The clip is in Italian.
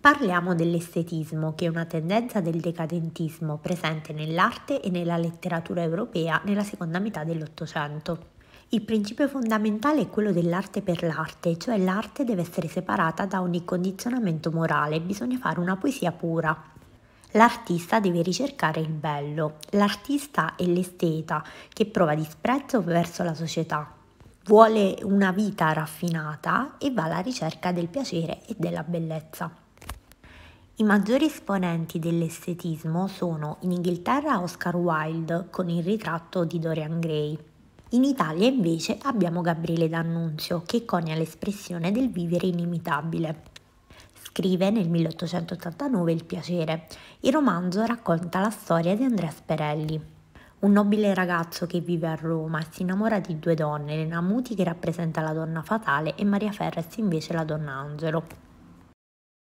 Parliamo dell'estetismo, che è una tendenza del decadentismo presente nell'arte e nella letteratura europea nella seconda metà dell'Ottocento. Il principio fondamentale è quello dell'arte per l'arte, cioè l'arte deve essere separata da ogni condizionamento morale, bisogna fare una poesia pura. L'artista deve ricercare il bello, l'artista è l'esteta che prova disprezzo verso la società, vuole una vita raffinata e va alla ricerca del piacere e della bellezza. I maggiori esponenti dell'estetismo sono in Inghilterra Oscar Wilde con il ritratto di Dorian Gray. In Italia invece abbiamo Gabriele D'Annunzio che conia l'espressione del vivere inimitabile. Scrive nel 1889 Il piacere. Il romanzo racconta la storia di Andrea Sperelli, un nobile ragazzo che vive a Roma e si innamora di due donne, Muti che rappresenta la donna fatale e Maria Ferres invece la donna Angelo.